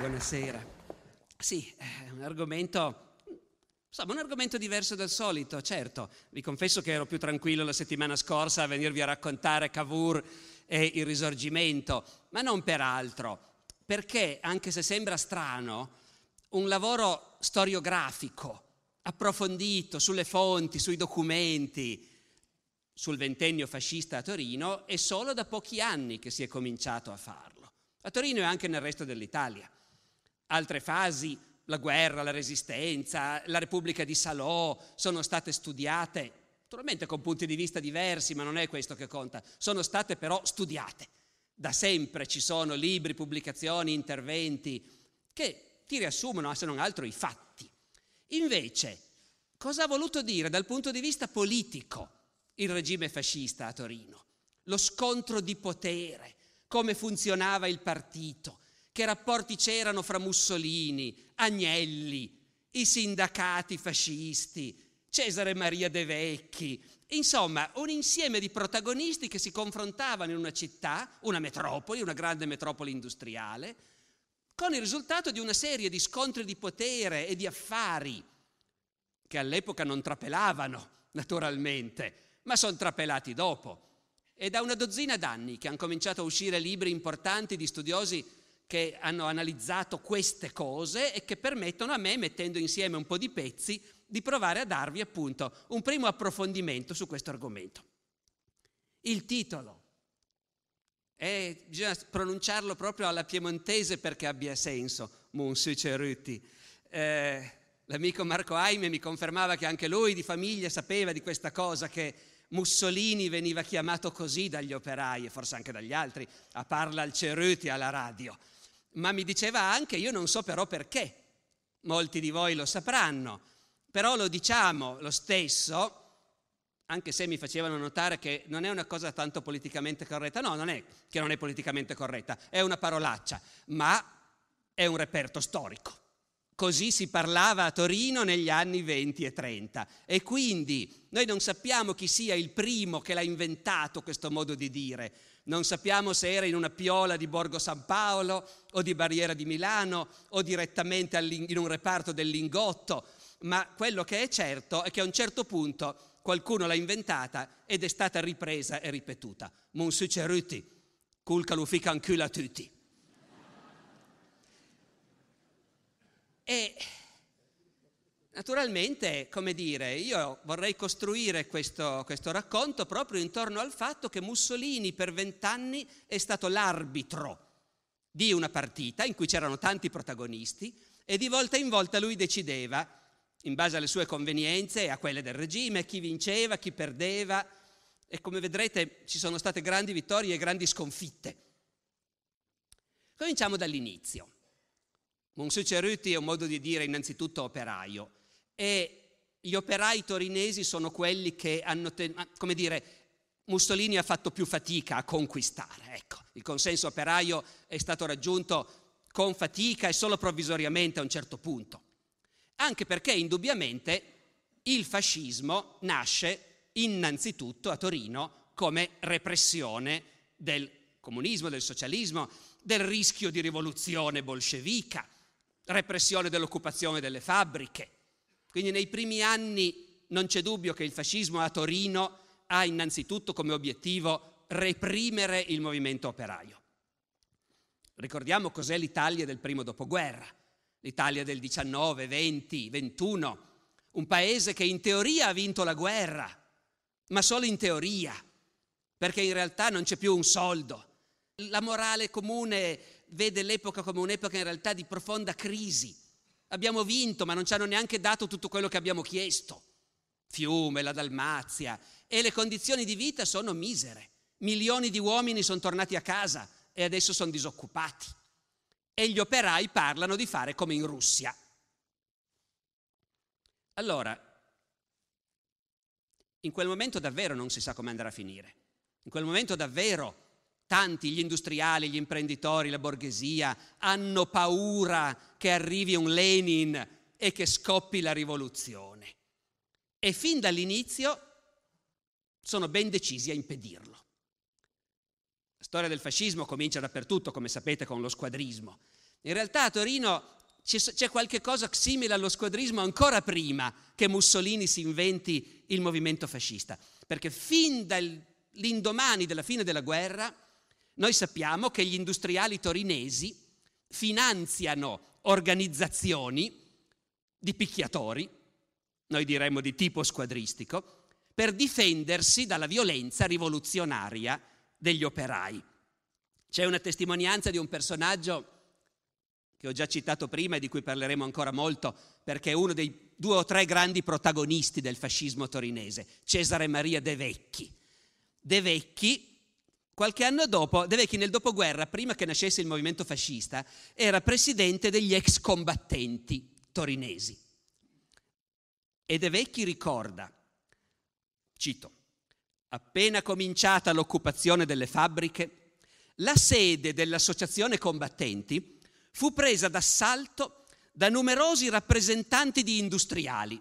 Buonasera. Sì, è eh, un argomento, insomma, un argomento diverso dal solito, certo. Vi confesso che ero più tranquillo la settimana scorsa a venirvi a raccontare Cavour e il risorgimento, ma non per altro, perché, anche se sembra strano, un lavoro storiografico, approfondito sulle fonti, sui documenti, sul ventennio fascista a Torino, è solo da pochi anni che si è cominciato a farlo. A Torino e anche nel resto dell'Italia. Altre fasi, la guerra, la resistenza, la Repubblica di Salò, sono state studiate, naturalmente con punti di vista diversi, ma non è questo che conta, sono state però studiate. Da sempre ci sono libri, pubblicazioni, interventi che ti riassumono, ah, se non altro, i fatti. Invece, cosa ha voluto dire dal punto di vista politico il regime fascista a Torino? Lo scontro di potere, come funzionava il partito, che rapporti c'erano fra Mussolini, Agnelli, i sindacati fascisti, Cesare Maria De Vecchi, Insomma, un insieme di protagonisti che si confrontavano in una città, una metropoli, una grande metropoli industriale, con il risultato di una serie di scontri di potere e di affari che all'epoca non trapelavano, naturalmente, ma sono trapelati dopo. È da una dozzina d'anni che hanno cominciato a uscire libri importanti di studiosi che hanno analizzato queste cose e che permettono a me, mettendo insieme un po' di pezzi, di provare a darvi appunto un primo approfondimento su questo argomento. Il titolo, e bisogna pronunciarlo proprio alla piemontese perché abbia senso, Monsieur Ceruti. Eh, l'amico Marco Aime mi confermava che anche lui di famiglia sapeva di questa cosa che Mussolini veniva chiamato così dagli operai e forse anche dagli altri, a parla al Ceruti alla radio ma mi diceva anche, io non so però perché, molti di voi lo sapranno, però lo diciamo lo stesso, anche se mi facevano notare che non è una cosa tanto politicamente corretta, no, non è che non è politicamente corretta, è una parolaccia, ma è un reperto storico. Così si parlava a Torino negli anni 20 e 30 e quindi noi non sappiamo chi sia il primo che l'ha inventato questo modo di dire, non sappiamo se era in una piola di Borgo San Paolo o di Barriera di Milano o direttamente in un reparto del Lingotto, ma quello che è certo è che a un certo punto qualcuno l'ha inventata ed è stata ripresa e ripetuta. Monsieur Ceruti, cul calufica ancula tutti. E Naturalmente, come dire, io vorrei costruire questo, questo racconto proprio intorno al fatto che Mussolini per vent'anni è stato l'arbitro di una partita in cui c'erano tanti protagonisti e di volta in volta lui decideva, in base alle sue convenienze e a quelle del regime, chi vinceva, chi perdeva e come vedrete ci sono state grandi vittorie e grandi sconfitte. Cominciamo dall'inizio. Monsuceruti è un modo di dire innanzitutto operaio e gli operai torinesi sono quelli che hanno, come dire, Mussolini ha fatto più fatica a conquistare. Ecco, il consenso operaio è stato raggiunto con fatica e solo provvisoriamente a un certo punto. Anche perché indubbiamente il fascismo nasce innanzitutto a Torino come repressione del comunismo, del socialismo, del rischio di rivoluzione bolscevica, repressione dell'occupazione delle fabbriche. Quindi nei primi anni non c'è dubbio che il fascismo a Torino ha innanzitutto come obiettivo reprimere il movimento operaio. Ricordiamo cos'è l'Italia del primo dopoguerra, l'Italia del 19, 20, 21, un paese che in teoria ha vinto la guerra, ma solo in teoria, perché in realtà non c'è più un soldo. La morale comune vede l'epoca come un'epoca in realtà di profonda crisi, Abbiamo vinto, ma non ci hanno neanche dato tutto quello che abbiamo chiesto. Fiume, la Dalmazia. E le condizioni di vita sono misere. Milioni di uomini sono tornati a casa e adesso sono disoccupati. E gli operai parlano di fare come in Russia. Allora, in quel momento davvero non si sa come andrà a finire. In quel momento davvero Tanti, gli industriali, gli imprenditori, la borghesia, hanno paura che arrivi un Lenin e che scoppi la rivoluzione. E fin dall'inizio sono ben decisi a impedirlo. La storia del fascismo comincia dappertutto, come sapete, con lo squadrismo. In realtà a Torino c'è qualche cosa simile allo squadrismo ancora prima che Mussolini si inventi il movimento fascista, perché fin dall'indomani della fine della guerra noi sappiamo che gli industriali torinesi finanziano organizzazioni di picchiatori, noi diremmo di tipo squadristico, per difendersi dalla violenza rivoluzionaria degli operai. C'è una testimonianza di un personaggio che ho già citato prima e di cui parleremo ancora molto, perché è uno dei due o tre grandi protagonisti del fascismo torinese, Cesare Maria De Vecchi. De Vecchi Qualche anno dopo, De Vecchi nel dopoguerra, prima che nascesse il movimento fascista, era presidente degli ex combattenti torinesi. E De Vecchi ricorda, cito, appena cominciata l'occupazione delle fabbriche, la sede dell'associazione combattenti fu presa d'assalto da numerosi rappresentanti di industriali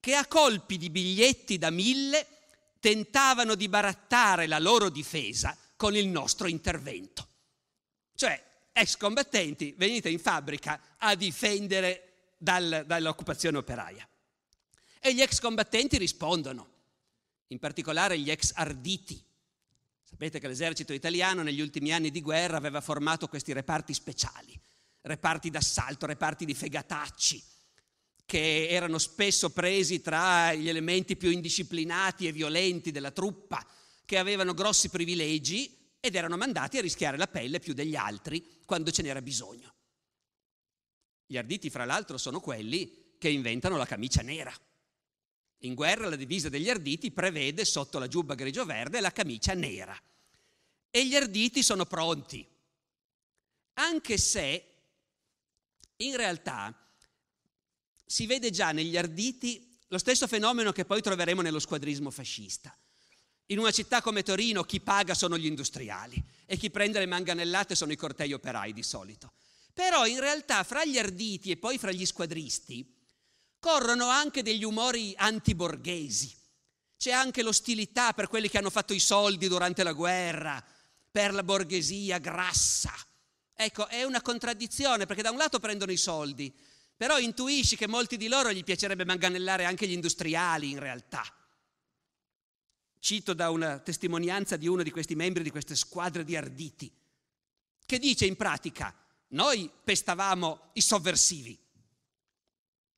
che a colpi di biglietti da mille tentavano di barattare la loro difesa con il nostro intervento. Cioè, ex combattenti, venite in fabbrica a difendere dal, dall'occupazione operaia. E gli ex combattenti rispondono, in particolare gli ex arditi. Sapete che l'esercito italiano negli ultimi anni di guerra aveva formato questi reparti speciali, reparti d'assalto, reparti di fegatacci, che erano spesso presi tra gli elementi più indisciplinati e violenti della truppa, che avevano grossi privilegi ed erano mandati a rischiare la pelle più degli altri quando ce n'era bisogno. Gli arditi, fra l'altro, sono quelli che inventano la camicia nera. In guerra la divisa degli arditi prevede sotto la giubba grigio-verde la camicia nera. E gli arditi sono pronti, anche se in realtà si vede già negli arditi lo stesso fenomeno che poi troveremo nello squadrismo fascista. In una città come Torino chi paga sono gli industriali e chi prende le manganellate sono i cortei operai di solito. Però in realtà fra gli arditi e poi fra gli squadristi corrono anche degli umori antiborghesi. C'è anche l'ostilità per quelli che hanno fatto i soldi durante la guerra, per la borghesia grassa. Ecco, è una contraddizione perché da un lato prendono i soldi, però intuisci che molti di loro gli piacerebbe manganellare anche gli industriali in realtà. Cito da una testimonianza di uno di questi membri di queste squadre di arditi, che dice in pratica, noi pestavamo i sovversivi,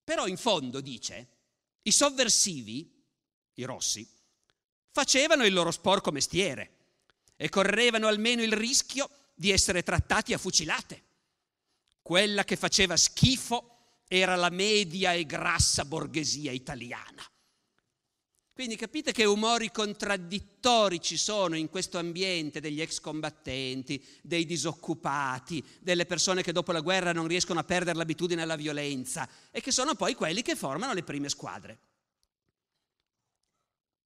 però in fondo dice, i sovversivi, i rossi, facevano il loro sporco mestiere e correvano almeno il rischio di essere trattati a fucilate. Quella che faceva schifo era la media e grassa borghesia italiana. Quindi capite che umori contraddittori ci sono in questo ambiente degli ex combattenti, dei disoccupati, delle persone che dopo la guerra non riescono a perdere l'abitudine alla violenza e che sono poi quelli che formano le prime squadre.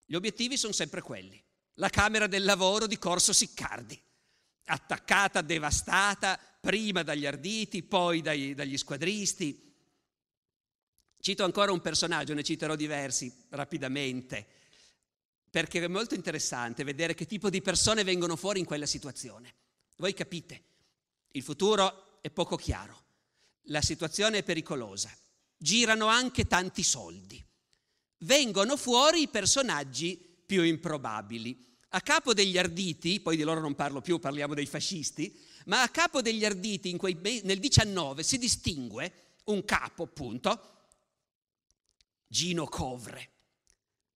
Gli obiettivi sono sempre quelli. La Camera del Lavoro di Corso Siccardi, attaccata, devastata, prima dagli arditi, poi dai, dagli squadristi. Cito ancora un personaggio, ne citerò diversi rapidamente, perché è molto interessante vedere che tipo di persone vengono fuori in quella situazione. Voi capite, il futuro è poco chiaro, la situazione è pericolosa, girano anche tanti soldi. Vengono fuori i personaggi più improbabili. A capo degli arditi, poi di loro non parlo più, parliamo dei fascisti, ma a capo degli arditi quei, nel 19 si distingue un capo, appunto, Gino Covre,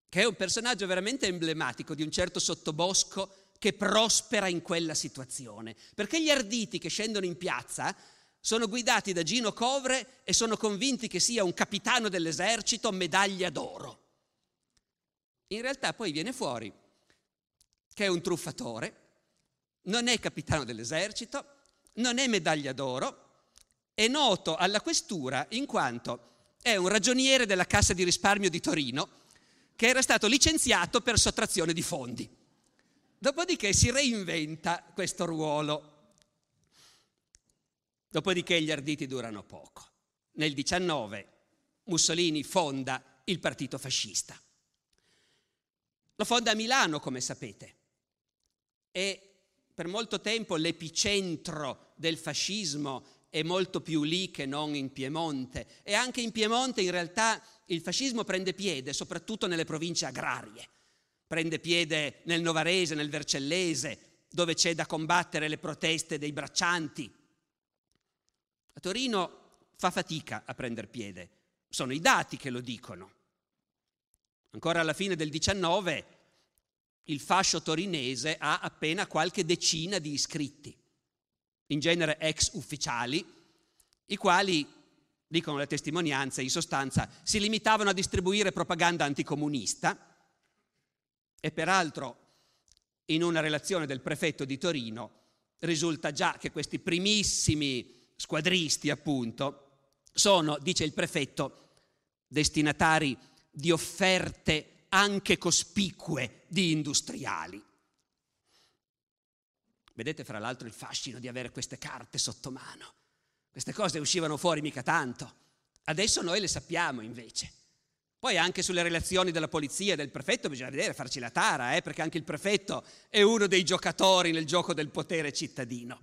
che è un personaggio veramente emblematico di un certo sottobosco che prospera in quella situazione. Perché gli arditi che scendono in piazza sono guidati da Gino Covre e sono convinti che sia un capitano dell'esercito medaglia d'oro. In realtà poi viene fuori che è un truffatore, non è capitano dell'esercito, non è medaglia d'oro, è noto alla questura in quanto è un ragioniere della Cassa di risparmio di Torino che era stato licenziato per sottrazione di fondi. Dopodiché si reinventa questo ruolo. Dopodiché gli arditi durano poco. Nel 19 Mussolini fonda il partito fascista. Lo fonda a Milano, come sapete. E per molto tempo l'epicentro del fascismo è molto più lì che non in Piemonte e anche in Piemonte in realtà il fascismo prende piede soprattutto nelle province agrarie, prende piede nel Novarese, nel Vercellese, dove c'è da combattere le proteste dei braccianti. A Torino fa fatica a prendere piede, sono i dati che lo dicono. Ancora alla fine del 19 il fascio torinese ha appena qualche decina di iscritti in genere ex ufficiali, i quali, dicono le testimonianze, in sostanza si limitavano a distribuire propaganda anticomunista e peraltro in una relazione del prefetto di Torino risulta già che questi primissimi squadristi, appunto, sono, dice il prefetto, destinatari di offerte anche cospicue di industriali. Vedete fra l'altro il fascino di avere queste carte sotto mano. Queste cose uscivano fuori mica tanto. Adesso noi le sappiamo invece. Poi anche sulle relazioni della polizia e del prefetto bisogna vedere, farci la tara, eh, perché anche il prefetto è uno dei giocatori nel gioco del potere cittadino.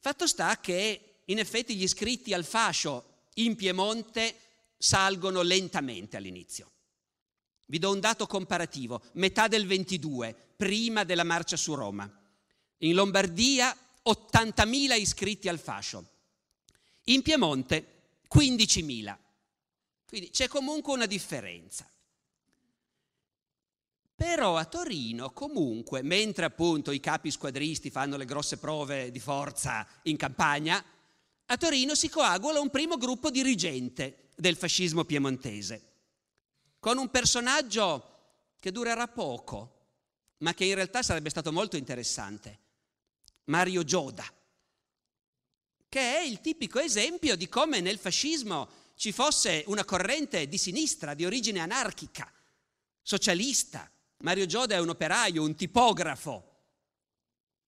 Fatto sta che in effetti gli iscritti al fascio in Piemonte salgono lentamente all'inizio. Vi do un dato comparativo, metà del 22, prima della marcia su Roma in Lombardia 80.000 iscritti al fascio, in Piemonte 15.000. Quindi c'è comunque una differenza. Però a Torino comunque, mentre appunto i capi squadristi fanno le grosse prove di forza in campagna, a Torino si coagula un primo gruppo dirigente del fascismo piemontese, con un personaggio che durerà poco, ma che in realtà sarebbe stato molto interessante, Mario Gioda, che è il tipico esempio di come nel fascismo ci fosse una corrente di sinistra, di origine anarchica, socialista. Mario Gioda è un operaio, un tipografo.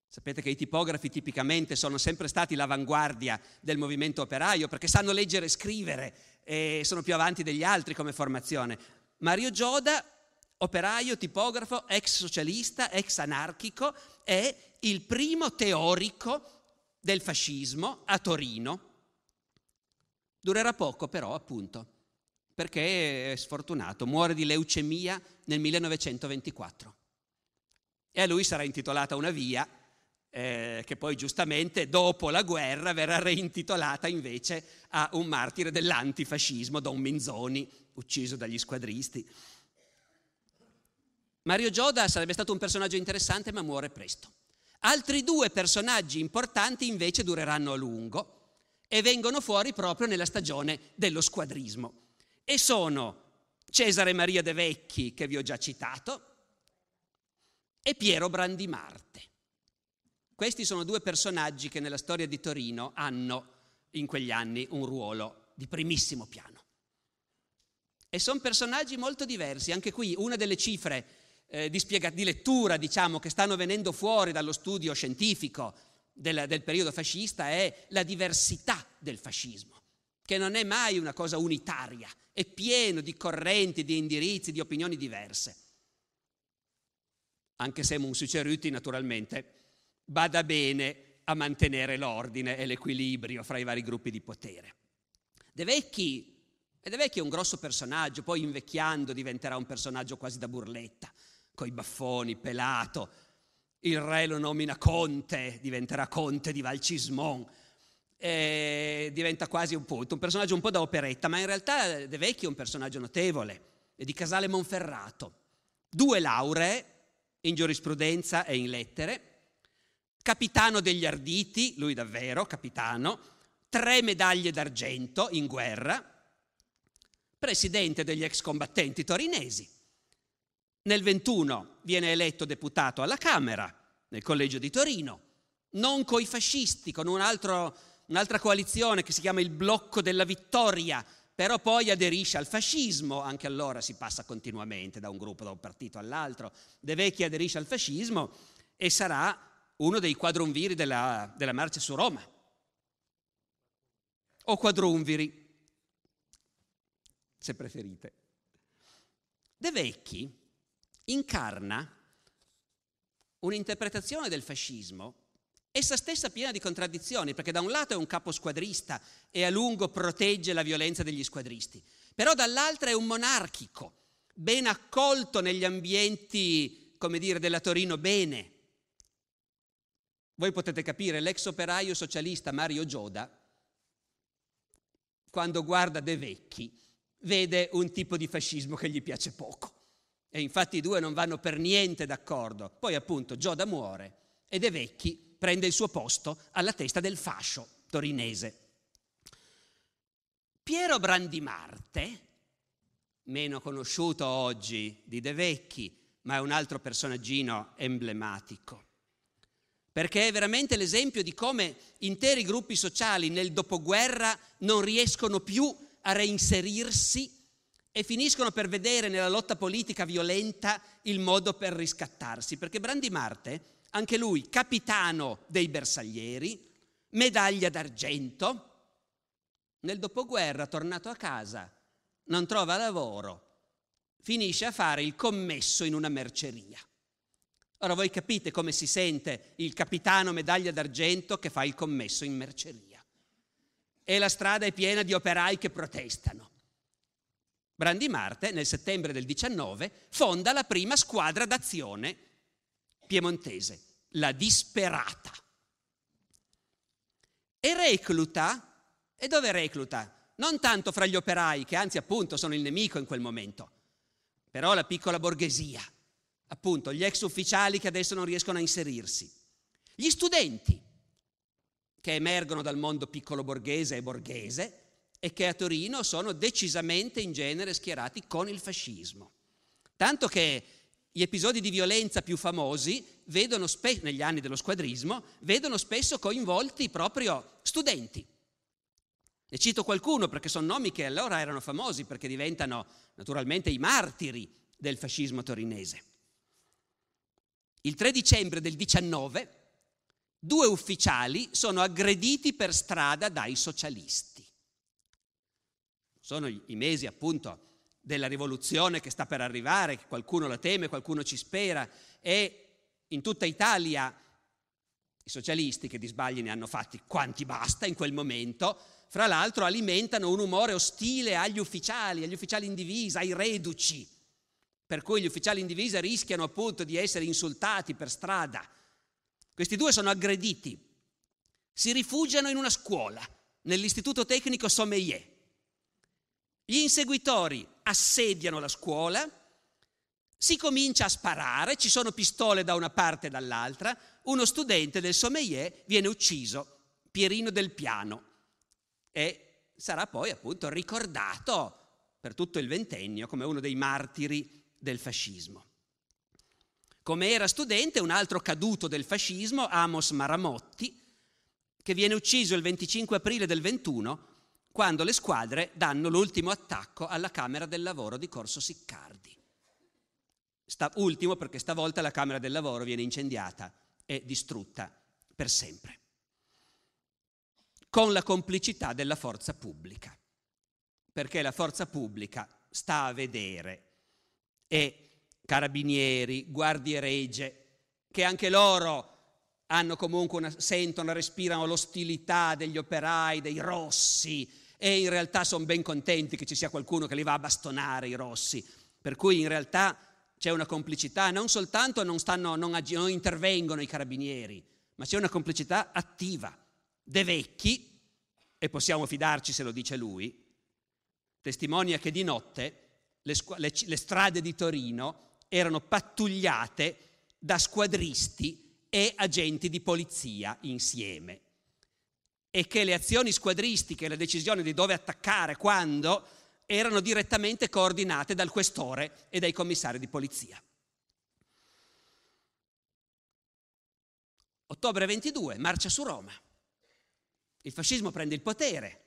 Sapete che i tipografi tipicamente sono sempre stati l'avanguardia del movimento operaio perché sanno leggere e scrivere e sono più avanti degli altri come formazione. Mario Gioda operaio, tipografo, ex socialista, ex anarchico, è il primo teorico del fascismo a Torino. Durerà poco però, appunto, perché è sfortunato, muore di leucemia nel 1924. E a lui sarà intitolata una via eh, che poi giustamente dopo la guerra verrà reintitolata invece a un martire dell'antifascismo, Don Minzoni, ucciso dagli squadristi. Mario Gioda sarebbe stato un personaggio interessante ma muore presto. Altri due personaggi importanti invece dureranno a lungo e vengono fuori proprio nella stagione dello squadrismo. E sono Cesare Maria De Vecchi, che vi ho già citato, e Piero Brandimarte. Questi sono due personaggi che nella storia di Torino hanno in quegli anni un ruolo di primissimo piano. E sono personaggi molto diversi, anche qui una delle cifre eh, di, spiega- di, lettura, diciamo, che stanno venendo fuori dallo studio scientifico del, del periodo fascista è la diversità del fascismo, che non è mai una cosa unitaria, è pieno di correnti, di indirizzi, di opinioni diverse. Anche se Munsuceruti, naturalmente, bada bene a mantenere l'ordine e l'equilibrio fra i vari gruppi di potere. De Vecchi, De Vecchi è un grosso personaggio, poi invecchiando diventerà un personaggio quasi da burletta coi baffoni, pelato. Il re lo nomina conte, diventerà conte di Valcismon. E diventa quasi un, punto, un personaggio un po' da operetta, ma in realtà De Vecchio è un personaggio notevole, è di Casale Monferrato. Due lauree in giurisprudenza e in lettere, capitano degli arditi, lui davvero capitano, tre medaglie d'argento in guerra, presidente degli ex combattenti torinesi. Nel 21 viene eletto deputato alla Camera, nel collegio di Torino, non coi fascisti, con un altro, un'altra coalizione che si chiama il Blocco della Vittoria, però poi aderisce al fascismo, anche allora si passa continuamente da un gruppo, da un partito all'altro. De Vecchi aderisce al fascismo e sarà uno dei quadrumviri della, della marcia su Roma. O quadrumviri, se preferite. De Vecchi incarna un'interpretazione del fascismo, essa stessa piena di contraddizioni, perché da un lato è un capo squadrista e a lungo protegge la violenza degli squadristi, però dall'altra è un monarchico, ben accolto negli ambienti, come dire, della Torino bene. Voi potete capire l'ex operaio socialista Mario Gioda, quando guarda De Vecchi, vede un tipo di fascismo che gli piace poco. E infatti i due non vanno per niente d'accordo. Poi appunto Gioda muore e De Vecchi prende il suo posto alla testa del fascio torinese. Piero Brandimarte, meno conosciuto oggi di De Vecchi, ma è un altro personaggino emblematico perché è veramente l'esempio di come interi gruppi sociali nel dopoguerra non riescono più a reinserirsi e finiscono per vedere nella lotta politica violenta il modo per riscattarsi, perché Brandi Marte, anche lui capitano dei bersaglieri, medaglia d'argento, nel dopoguerra, tornato a casa, non trova lavoro, finisce a fare il commesso in una merceria. Ora voi capite come si sente il capitano medaglia d'argento che fa il commesso in merceria. E la strada è piena di operai che protestano. Brandi Marte, nel settembre del 19, fonda la prima squadra d'azione piemontese, la Disperata. E recluta, e dove recluta? Non tanto fra gli operai, che anzi appunto sono il nemico in quel momento, però la piccola borghesia, appunto gli ex ufficiali che adesso non riescono a inserirsi, gli studenti che emergono dal mondo piccolo borghese e borghese e che a Torino sono decisamente in genere schierati con il fascismo. Tanto che gli episodi di violenza più famosi spe- negli anni dello squadrismo vedono spesso coinvolti proprio studenti. Ne cito qualcuno perché sono nomi che allora erano famosi perché diventano naturalmente i martiri del fascismo torinese. Il 3 dicembre del 19 due ufficiali sono aggrediti per strada dai socialisti sono i mesi appunto della rivoluzione che sta per arrivare, qualcuno la teme, qualcuno ci spera e in tutta Italia i socialisti che di sbagli ne hanno fatti quanti basta in quel momento, fra l'altro alimentano un umore ostile agli ufficiali, agli ufficiali in divisa, ai reduci, per cui gli ufficiali in divisa rischiano appunto di essere insultati per strada. Questi due sono aggrediti, si rifugiano in una scuola, nell'istituto tecnico Sommelier, gli inseguitori assediano la scuola, si comincia a sparare, ci sono pistole da una parte e dall'altra, uno studente del sommelier viene ucciso, Pierino del Piano, e sarà poi appunto ricordato per tutto il ventennio come uno dei martiri del fascismo. Come era studente un altro caduto del fascismo, Amos Maramotti, che viene ucciso il 25 aprile del 21 quando le squadre danno l'ultimo attacco alla Camera del Lavoro di Corso Siccardi. Sta, ultimo perché stavolta la Camera del Lavoro viene incendiata e distrutta per sempre, con la complicità della forza pubblica, perché la forza pubblica sta a vedere e carabinieri, guardie regie, che anche loro hanno comunque una, sentono, respirano l'ostilità degli operai, dei rossi, e in realtà sono ben contenti che ci sia qualcuno che li va a bastonare i rossi. Per cui in realtà c'è una complicità, non soltanto non, stanno, non, ag- non intervengono i carabinieri, ma c'è una complicità attiva. De Vecchi, e possiamo fidarci se lo dice lui, testimonia che di notte le, squ- le, le strade di Torino erano pattugliate da squadristi e agenti di polizia insieme e che le azioni squadristiche, la decisione di dove attaccare, quando, erano direttamente coordinate dal questore e dai commissari di polizia. Ottobre 22, marcia su Roma. Il fascismo prende il potere.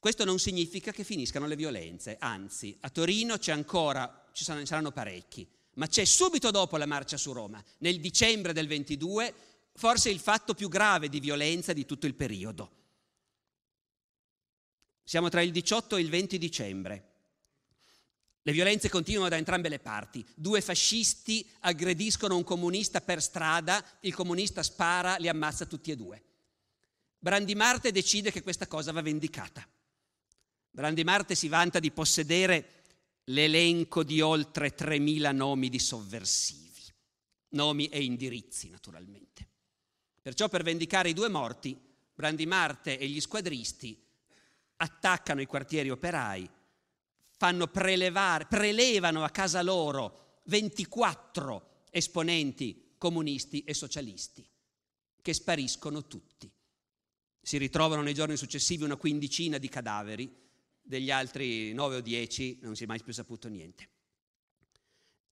Questo non significa che finiscano le violenze, anzi, a Torino c'è ancora, ci saranno parecchi, ma c'è subito dopo la marcia su Roma, nel dicembre del 22, forse il fatto più grave di violenza di tutto il periodo. Siamo tra il 18 e il 20 dicembre. Le violenze continuano da entrambe le parti. Due fascisti aggrediscono un comunista per strada, il comunista spara, li ammazza tutti e due. Brandimarte decide che questa cosa va vendicata. Brandimarte si vanta di possedere l'elenco di oltre 3.000 nomi di sovversivi, nomi e indirizzi naturalmente. Perciò per vendicare i due morti, Brandimarte e gli squadristi attaccano i quartieri operai, fanno prelevare, prelevano a casa loro 24 esponenti comunisti e socialisti, che spariscono tutti. Si ritrovano nei giorni successivi una quindicina di cadaveri, degli altri 9 o 10 non si è mai più saputo niente.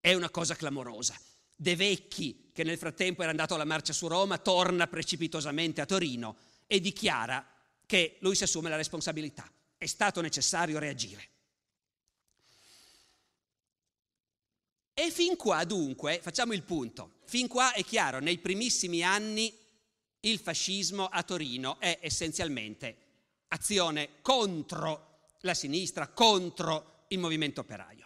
È una cosa clamorosa. De Vecchi, che nel frattempo era andato alla marcia su Roma, torna precipitosamente a Torino e dichiara che lui si assume la responsabilità. È stato necessario reagire. E fin qua dunque, facciamo il punto, fin qua è chiaro, nei primissimi anni il fascismo a Torino è essenzialmente azione contro la sinistra, contro il movimento operaio.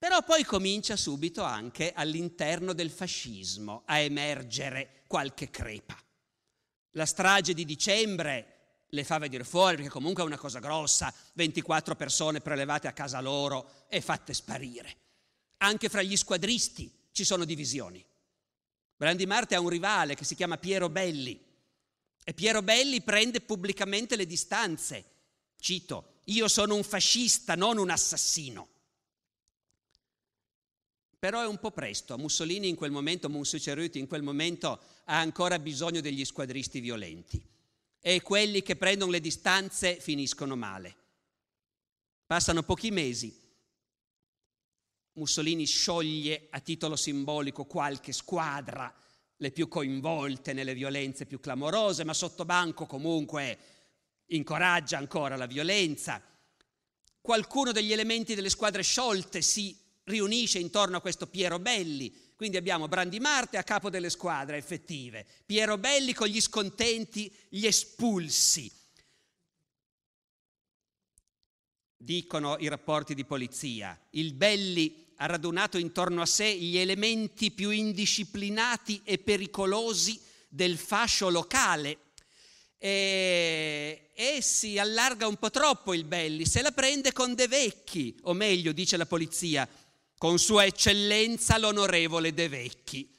Però poi comincia subito anche all'interno del fascismo a emergere qualche crepa. La strage di dicembre le fa venire fuori perché comunque è una cosa grossa, 24 persone prelevate a casa loro e fatte sparire. Anche fra gli squadristi ci sono divisioni. Brandi Marte ha un rivale che si chiama Piero Belli e Piero Belli prende pubblicamente le distanze. Cito, io sono un fascista, non un assassino però è un po' presto. Mussolini in quel momento, Monsuceruti in quel momento ha ancora bisogno degli squadristi violenti e quelli che prendono le distanze finiscono male. Passano pochi mesi, Mussolini scioglie a titolo simbolico qualche squadra, le più coinvolte nelle violenze più clamorose, ma sottobanco comunque incoraggia ancora la violenza. Qualcuno degli elementi delle squadre sciolte si riunisce intorno a questo Piero Belli. Quindi abbiamo Brandi Marte a capo delle squadre effettive, Piero Belli con gli scontenti, gli espulsi. Dicono i rapporti di polizia, il Belli ha radunato intorno a sé gli elementi più indisciplinati e pericolosi del fascio locale e, e, si allarga un po' troppo il Belli, se la prende con De Vecchi, o meglio, dice la polizia, con Sua Eccellenza l'onorevole De Vecchi,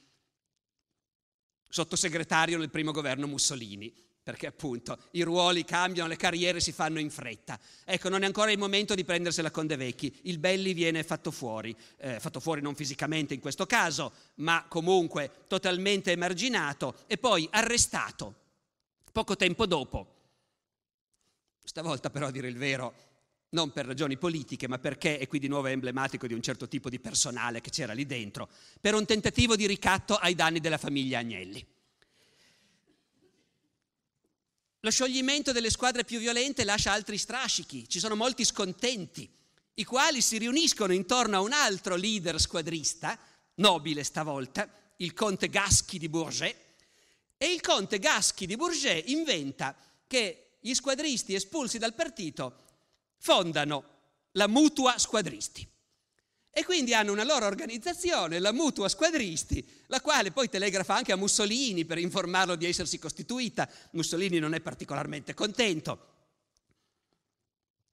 sottosegretario nel primo governo Mussolini, perché appunto i ruoli cambiano, le carriere si fanno in fretta. Ecco, non è ancora il momento di prendersela con De Vecchi, il Belli viene fatto fuori, eh, fatto fuori non fisicamente in questo caso, ma comunque totalmente emarginato e poi arrestato poco tempo dopo. Stavolta però a dire il vero non per ragioni politiche, ma perché, e qui di nuovo è emblematico di un certo tipo di personale che c'era lì dentro, per un tentativo di ricatto ai danni della famiglia Agnelli. Lo scioglimento delle squadre più violente lascia altri strascichi, ci sono molti scontenti, i quali si riuniscono intorno a un altro leader squadrista, nobile stavolta, il conte Gaschi di Bourget, e il conte Gaschi di Bourget inventa che gli squadristi espulsi dal partito fondano la Mutua Squadristi. E quindi hanno una loro organizzazione, la Mutua Squadristi, la quale poi telegrafa anche a Mussolini per informarlo di essersi costituita. Mussolini non è particolarmente contento.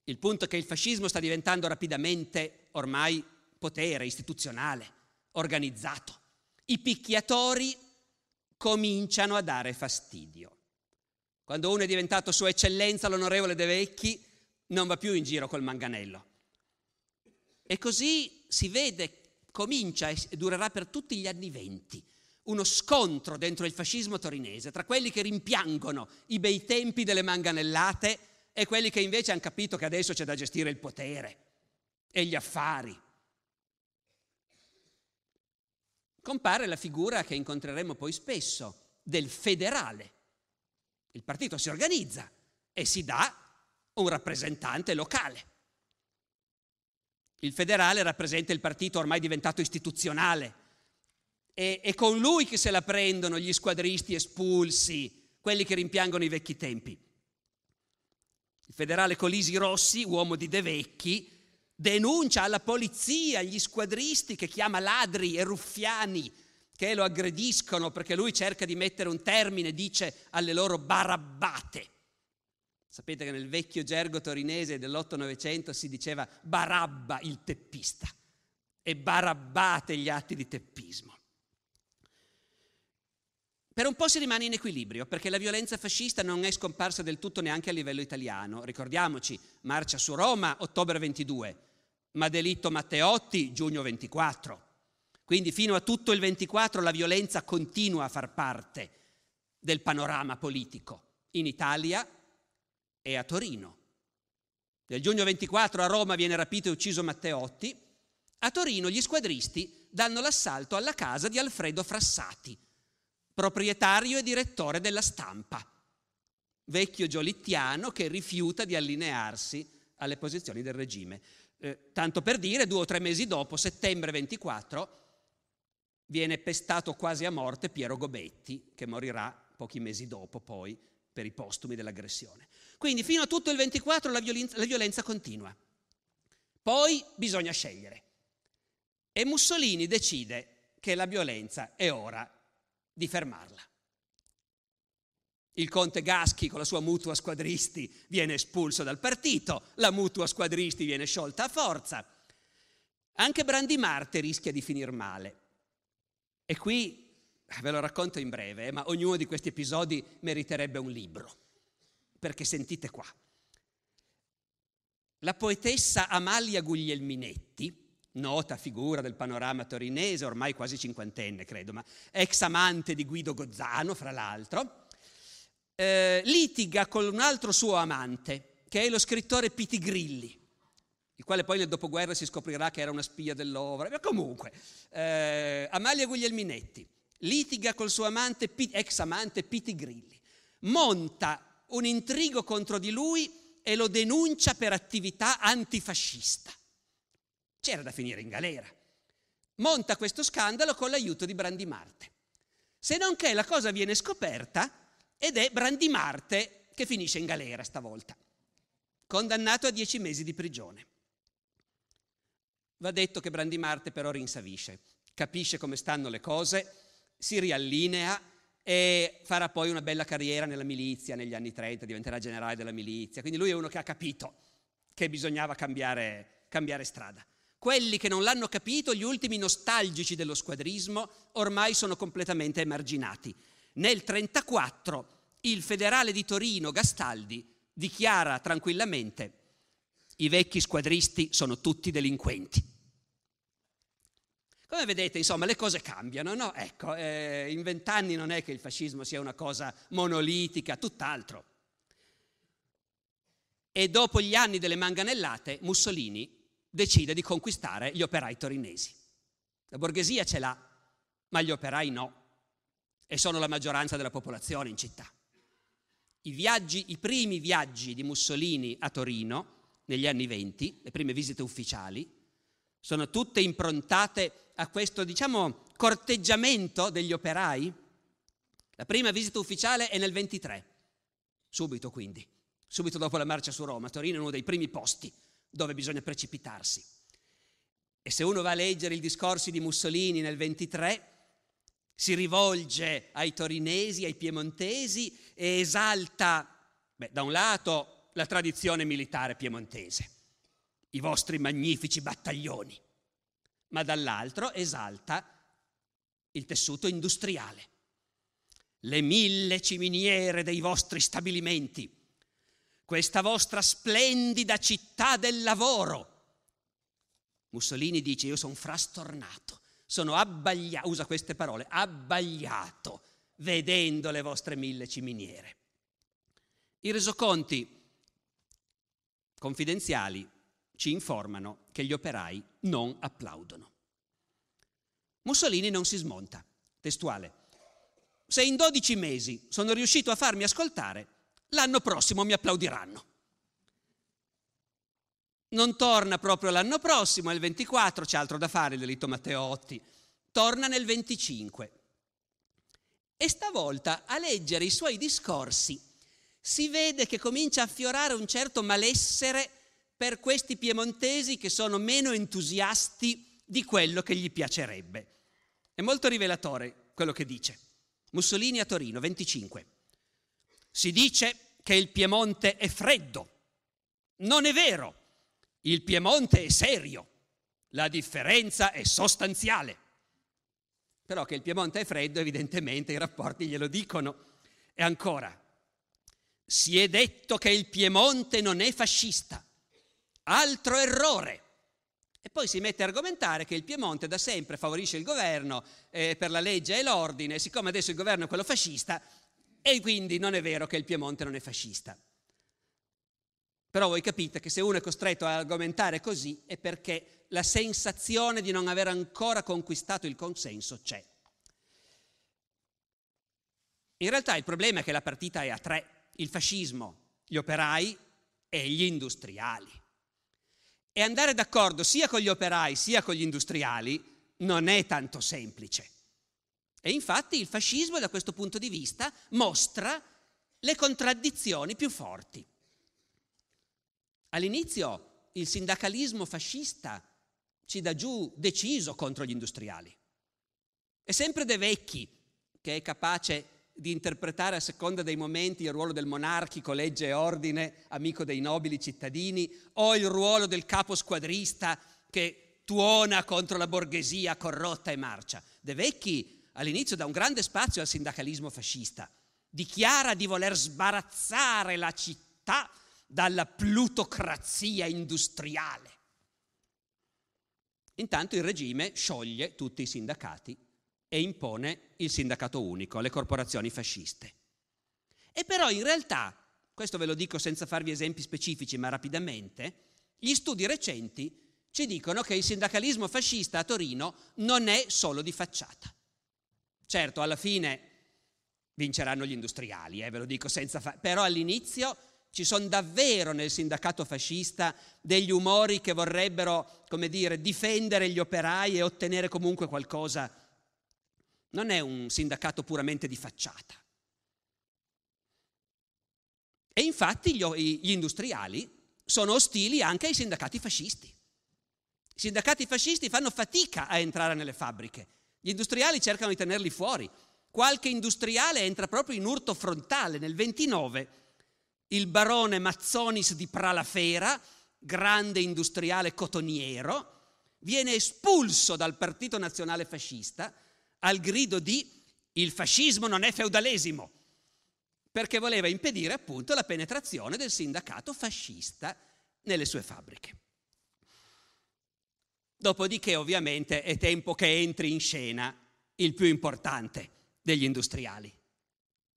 Il punto è che il fascismo sta diventando rapidamente ormai potere istituzionale, organizzato. I picchiatori cominciano a dare fastidio. Quando uno è diventato Sua Eccellenza, l'onorevole De Vecchi, non va più in giro col manganello. E così si vede, comincia e durerà per tutti gli anni venti, uno scontro dentro il fascismo torinese tra quelli che rimpiangono i bei tempi delle manganellate e quelli che invece hanno capito che adesso c'è da gestire il potere e gli affari. Compare la figura che incontreremo poi spesso del federale. Il partito si organizza e si dà un rappresentante locale. Il federale rappresenta il partito ormai diventato istituzionale. E, e con lui che se la prendono gli squadristi espulsi, quelli che rimpiangono i vecchi tempi. Il federale Colisi Rossi, uomo di De Vecchi, denuncia alla polizia gli squadristi che chiama ladri e ruffiani che lo aggrediscono perché lui cerca di mettere un termine, dice, alle loro barabbate. Sapete che nel vecchio gergo torinese dell'Otto-Novecento si diceva Barabba il teppista e barabbate gli atti di teppismo. Per un po' si rimane in equilibrio, perché la violenza fascista non è scomparsa del tutto neanche a livello italiano. Ricordiamoci, marcia su Roma, ottobre 22, ma delitto Matteotti, giugno 24. Quindi fino a tutto il 24 la violenza continua a far parte del panorama politico in Italia e a Torino. Nel giugno 24 a Roma viene rapito e ucciso Matteotti. A Torino gli squadristi danno l'assalto alla casa di Alfredo Frassati, proprietario e direttore della stampa, vecchio giolittiano che rifiuta di allinearsi alle posizioni del regime. Eh, tanto per dire, due o tre mesi dopo, settembre 24, viene pestato quasi a morte Piero Gobetti, che morirà pochi mesi dopo poi per i postumi dell'aggressione. Quindi fino a tutto il 24 la violenza, la violenza continua. Poi bisogna scegliere. E Mussolini decide che la violenza è ora di fermarla. Il conte Gaschi con la sua mutua squadristi viene espulso dal partito, la mutua squadristi viene sciolta a forza. Anche Brandi Marte rischia di finire male. E qui Ah, ve lo racconto in breve, eh, ma ognuno di questi episodi meriterebbe un libro, perché sentite qua. La poetessa Amalia Guglielminetti, nota figura del panorama torinese, ormai quasi cinquantenne credo, ma ex amante di Guido Gozzano, fra l'altro, eh, litiga con un altro suo amante, che è lo scrittore Grilli, il quale poi nel dopoguerra si scoprirà che era una spia dell'Ovra, ma comunque, eh, Amalia Guglielminetti litiga col suo amante, ex amante Piti Grilli, monta un intrigo contro di lui e lo denuncia per attività antifascista. C'era da finire in galera. Monta questo scandalo con l'aiuto di Brandimarte. Se non che la cosa viene scoperta ed è Brandimarte che finisce in galera stavolta, condannato a dieci mesi di prigione. Va detto che Brandimarte però rinsavisce, capisce come stanno le cose si riallinea e farà poi una bella carriera nella milizia negli anni 30, diventerà generale della milizia. Quindi lui è uno che ha capito che bisognava cambiare, cambiare strada. Quelli che non l'hanno capito, gli ultimi nostalgici dello squadrismo, ormai sono completamente emarginati. Nel 1934 il federale di Torino Gastaldi dichiara tranquillamente i vecchi squadristi sono tutti delinquenti. Come vedete, insomma, le cose cambiano, no? Ecco, eh, in vent'anni non è che il fascismo sia una cosa monolitica, tutt'altro. E dopo gli anni delle manganellate, Mussolini decide di conquistare gli operai torinesi. La borghesia ce l'ha, ma gli operai no, e sono la maggioranza della popolazione in città. I, viaggi, I, primi viaggi di Mussolini a Torino negli anni venti, le prime visite ufficiali, sono tutte improntate a questo, diciamo, corteggiamento degli operai? La prima visita ufficiale è nel 23, subito quindi, subito dopo la marcia su Roma. Torino è uno dei primi posti dove bisogna precipitarsi. E se uno va a leggere i discorsi di Mussolini nel 23, si rivolge ai torinesi, ai piemontesi e esalta, beh, da un lato, la tradizione militare piemontese, i vostri magnifici battaglioni, ma dall'altro esalta il tessuto industriale. Le mille ciminiere dei vostri stabilimenti, questa vostra splendida città del lavoro. Mussolini dice io sono frastornato, sono abbagliato, usa queste parole, abbagliato vedendo le vostre mille ciminiere. I resoconti confidenziali ci informano che gli operai non applaudono. Mussolini non si smonta, testuale. Se in 12 mesi sono riuscito a farmi ascoltare, l'anno prossimo mi applaudiranno. Non torna proprio l'anno prossimo, è il 24, c'è altro da fare, il delitto Matteotti, torna nel 25. E stavolta a leggere i suoi discorsi si vede che comincia a fiorare un certo malessere per questi piemontesi che sono meno entusiasti di quello che gli piacerebbe. È molto rivelatore quello che dice. Mussolini a Torino, 25. Si dice che il Piemonte è freddo. Non è vero. Il Piemonte è serio. La differenza è sostanziale. Però che il Piemonte è freddo, evidentemente i rapporti glielo dicono. E ancora, si è detto che il Piemonte non è fascista. Altro errore. E poi si mette a argomentare che il Piemonte da sempre favorisce il governo eh, per la legge e l'ordine, siccome adesso il governo è quello fascista, e quindi non è vero che il Piemonte non è fascista. Però voi capite che se uno è costretto a argomentare così è perché la sensazione di non aver ancora conquistato il consenso c'è. In realtà il problema è che la partita è a tre, il fascismo, gli operai e gli industriali. E andare d'accordo sia con gli operai sia con gli industriali non è tanto semplice. E infatti il fascismo da questo punto di vista mostra le contraddizioni più forti. All'inizio il sindacalismo fascista ci dà giù deciso contro gli industriali. È sempre De Vecchi che è capace di interpretare a seconda dei momenti il ruolo del monarchico, legge e ordine, amico dei nobili cittadini, o il ruolo del capo squadrista che tuona contro la borghesia corrotta e marcia. De Vecchi all'inizio dà un grande spazio al sindacalismo fascista, dichiara di voler sbarazzare la città dalla plutocrazia industriale. Intanto il regime scioglie tutti i sindacati e impone il sindacato unico alle corporazioni fasciste. E però in realtà, questo ve lo dico senza farvi esempi specifici, ma rapidamente, gli studi recenti ci dicono che il sindacalismo fascista a Torino non è solo di facciata. Certo, alla fine vinceranno gli industriali, eh, ve lo dico senza fa- però all'inizio ci sono davvero nel sindacato fascista degli umori che vorrebbero, come dire, difendere gli operai e ottenere comunque qualcosa non è un sindacato puramente di facciata. E infatti gli, gli industriali sono ostili anche ai sindacati fascisti. I sindacati fascisti fanno fatica a entrare nelle fabbriche, gli industriali cercano di tenerli fuori. Qualche industriale entra proprio in urto frontale. Nel 29 il barone Mazzonis di Pralafera, grande industriale cotoniero, viene espulso dal Partito Nazionale Fascista al grido di il fascismo non è feudalesimo, perché voleva impedire appunto la penetrazione del sindacato fascista nelle sue fabbriche. Dopodiché ovviamente è tempo che entri in scena il più importante degli industriali,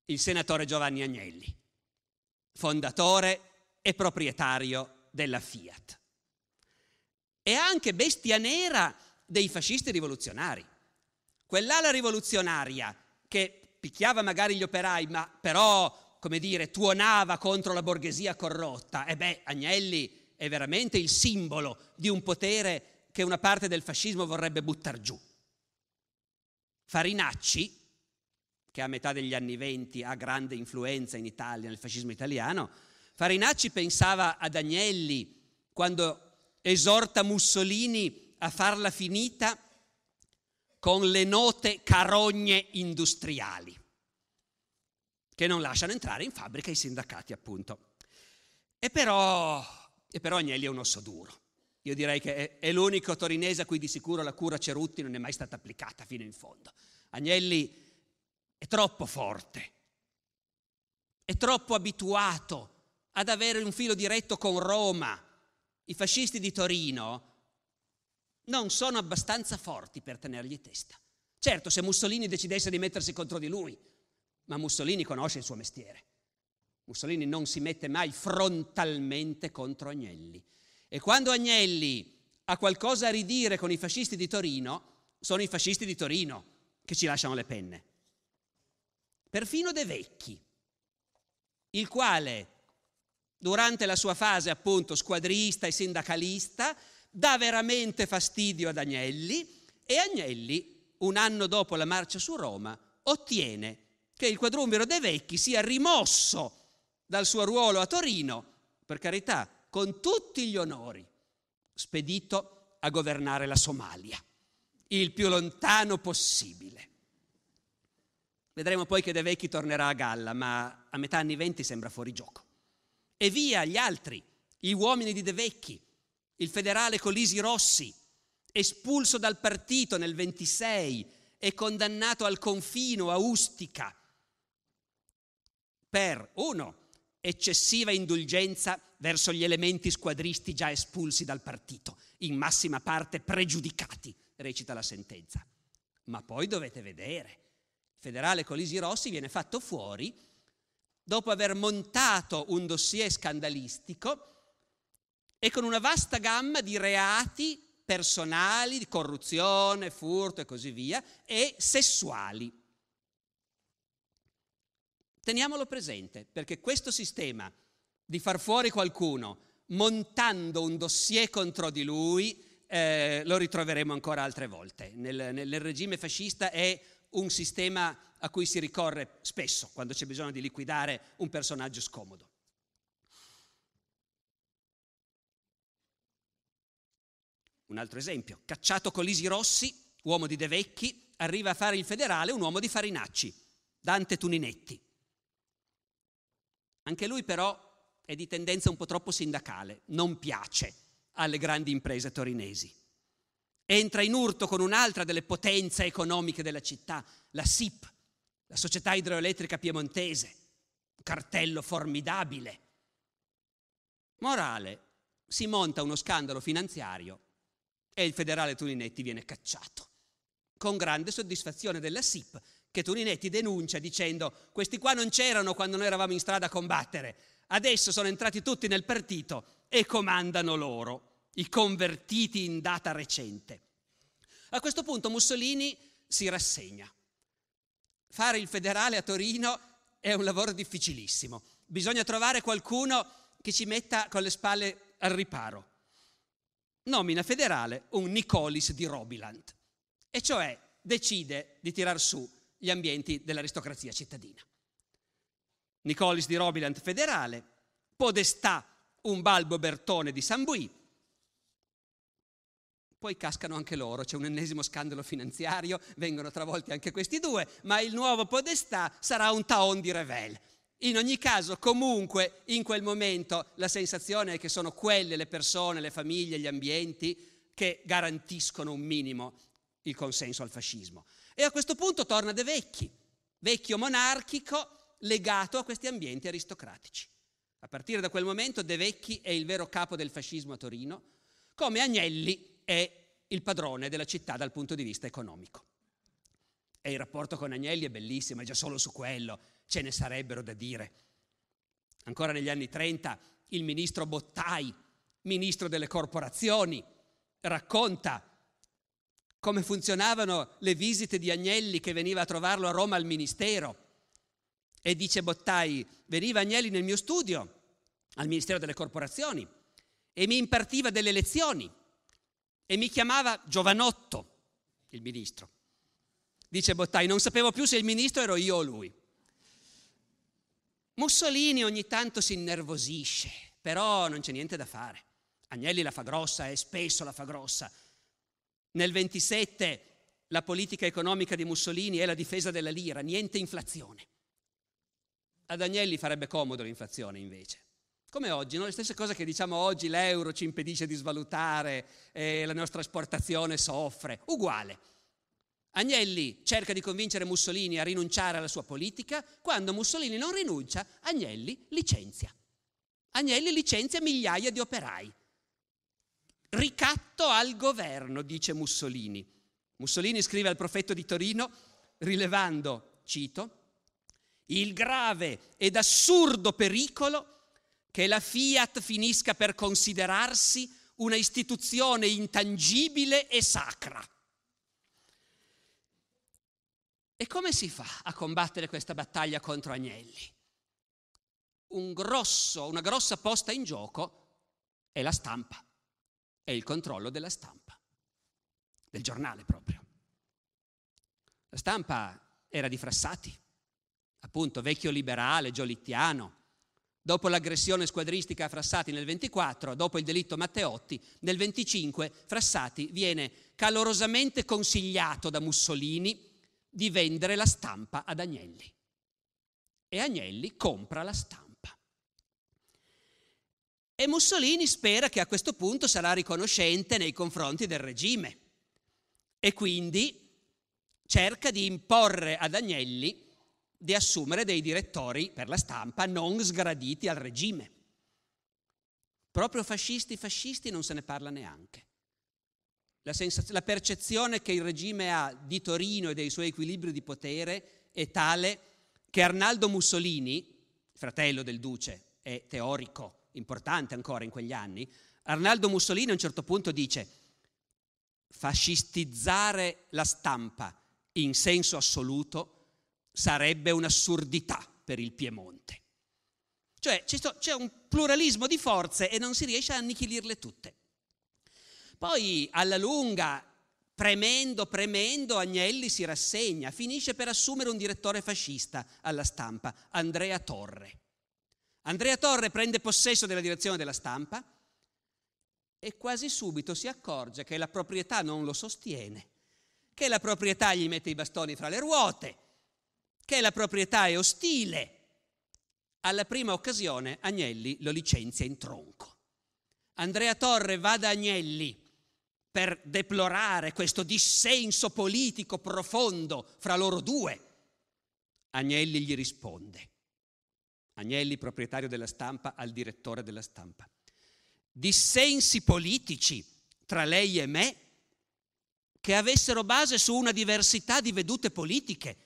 il senatore Giovanni Agnelli, fondatore e proprietario della Fiat. E anche bestia nera dei fascisti rivoluzionari quell'ala rivoluzionaria che picchiava magari gli operai, ma però, come dire, tuonava contro la borghesia corrotta, e beh, Agnelli è veramente il simbolo di un potere che una parte del fascismo vorrebbe buttar giù. Farinacci, che a metà degli anni venti ha grande influenza in Italia, nel fascismo italiano, Farinacci pensava ad Agnelli quando esorta Mussolini a farla finita con le note carogne industriali, che non lasciano entrare in fabbrica i sindacati, appunto. E però, e però Agnelli è un osso duro. Io direi che è, è l'unico torinese a cui di sicuro la cura Cerutti non è mai stata applicata fino in fondo. Agnelli è troppo forte, è troppo abituato ad avere un filo diretto con Roma. I fascisti di Torino non sono abbastanza forti per tenergli testa. Certo, se Mussolini decidesse di mettersi contro di lui, ma Mussolini conosce il suo mestiere. Mussolini non si mette mai frontalmente contro Agnelli. E quando Agnelli ha qualcosa a ridire con i fascisti di Torino, sono i fascisti di Torino che ci lasciano le penne. Perfino De Vecchi, il quale durante la sua fase appunto squadrista e sindacalista dà veramente fastidio ad Agnelli e Agnelli, un anno dopo la marcia su Roma, ottiene che il quadrumero dei Vecchi sia rimosso dal suo ruolo a Torino, per carità, con tutti gli onori, spedito a governare la Somalia, il più lontano possibile. Vedremo poi che De Vecchi tornerà a galla, ma a metà anni venti sembra fuori gioco. E via gli altri, gli uomini di De Vecchi, il federale Colisi Rossi, espulso dal partito nel 26 e condannato al confino a Ustica per, uno, eccessiva indulgenza verso gli elementi squadristi già espulsi dal partito, in massima parte pregiudicati, recita la sentenza. Ma poi dovete vedere, il federale Colisi Rossi viene fatto fuori dopo aver montato un dossier scandalistico e con una vasta gamma di reati personali, di corruzione, furto e così via, e sessuali. Teniamolo presente, perché questo sistema di far fuori qualcuno montando un dossier contro di lui eh, lo ritroveremo ancora altre volte. Nel, nel regime fascista è un sistema a cui si ricorre spesso quando c'è bisogno di liquidare un personaggio scomodo. Un altro esempio, cacciato Colisi Rossi, uomo di De Vecchi, arriva a fare il federale un uomo di Farinacci, Dante Tuninetti. Anche lui però è di tendenza un po' troppo sindacale, non piace alle grandi imprese torinesi. Entra in urto con un'altra delle potenze economiche della città, la SIP, la Società Idroelettrica Piemontese, un cartello formidabile. Morale, si monta uno scandalo finanziario e il federale Turinetti viene cacciato, con grande soddisfazione della SIP, che Turinetti denuncia dicendo questi qua non c'erano quando noi eravamo in strada a combattere, adesso sono entrati tutti nel partito e comandano loro, i convertiti in data recente. A questo punto Mussolini si rassegna. Fare il federale a Torino è un lavoro difficilissimo. Bisogna trovare qualcuno che ci metta con le spalle al riparo nomina federale un Nicolis di Robiland, e cioè decide di tirar su gli ambienti dell'aristocrazia cittadina. Nicolis di Robiland federale, podestà un Balbo Bertone di San poi cascano anche loro, c'è un ennesimo scandalo finanziario, vengono travolti anche questi due, ma il nuovo podestà sarà un Taon di Revel. In ogni caso, comunque, in quel momento la sensazione è che sono quelle le persone, le famiglie, gli ambienti che garantiscono un minimo il consenso al fascismo. E a questo punto torna De Vecchi, vecchio monarchico legato a questi ambienti aristocratici. A partire da quel momento De Vecchi è il vero capo del fascismo a Torino, come Agnelli è il padrone della città dal punto di vista economico. E il rapporto con Agnelli è bellissimo, è già solo su quello ce ne sarebbero da dire. Ancora negli anni 30 il ministro Bottai, ministro delle corporazioni, racconta come funzionavano le visite di Agnelli che veniva a trovarlo a Roma al ministero. E dice Bottai, veniva Agnelli nel mio studio, al Ministero delle Corporazioni, e mi impartiva delle lezioni e mi chiamava Giovanotto, il ministro. Dice Bottai, non sapevo più se il ministro ero io o lui. Mussolini ogni tanto si innervosisce, però non c'è niente da fare. Agnelli la fa grossa e spesso la fa grossa. Nel 27 la politica economica di Mussolini è la difesa della lira, niente inflazione. Ad Agnelli farebbe comodo l'inflazione invece. Come oggi, no? le stesse cose che diciamo oggi, l'euro ci impedisce di svalutare, eh, la nostra esportazione soffre, uguale. Agnelli cerca di convincere Mussolini a rinunciare alla sua politica, quando Mussolini non rinuncia, Agnelli licenzia. Agnelli licenzia migliaia di operai. Ricatto al governo, dice Mussolini. Mussolini scrive al prefetto di Torino rilevando, cito, il grave ed assurdo pericolo che la Fiat finisca per considerarsi una istituzione intangibile e sacra E come si fa a combattere questa battaglia contro Agnelli? Un grosso, una grossa posta in gioco è la stampa, è il controllo della stampa, del giornale proprio. La stampa era di Frassati, appunto vecchio liberale, giolittiano. Dopo l'aggressione squadristica a Frassati nel 24, dopo il delitto Matteotti, nel 25 Frassati viene calorosamente consigliato da Mussolini di vendere la stampa ad Agnelli. E Agnelli compra la stampa. E Mussolini spera che a questo punto sarà riconoscente nei confronti del regime e quindi cerca di imporre ad Agnelli di assumere dei direttori per la stampa non sgraditi al regime. Proprio fascisti, fascisti non se ne parla neanche. La, la percezione che il regime ha di Torino e dei suoi equilibri di potere è tale che Arnaldo Mussolini, fratello del duce, e teorico, importante ancora in quegli anni, Arnaldo Mussolini a un certo punto dice fascistizzare la stampa in senso assoluto sarebbe un'assurdità per il Piemonte. Cioè c'è un pluralismo di forze e non si riesce a annichilirle tutte. Poi alla lunga, premendo, premendo, Agnelli si rassegna, finisce per assumere un direttore fascista alla stampa, Andrea Torre. Andrea Torre prende possesso della direzione della stampa e quasi subito si accorge che la proprietà non lo sostiene, che la proprietà gli mette i bastoni fra le ruote, che la proprietà è ostile. Alla prima occasione Agnelli lo licenzia in tronco. Andrea Torre va da Agnelli per deplorare questo dissenso politico profondo fra loro due, Agnelli gli risponde. Agnelli, proprietario della stampa, al direttore della stampa. Dissensi politici tra lei e me che avessero base su una diversità di vedute politiche